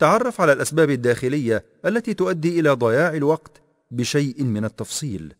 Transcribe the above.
تعرف على الأسباب الداخلية التي تؤدي إلى ضياع الوقت بشيء من التفصيل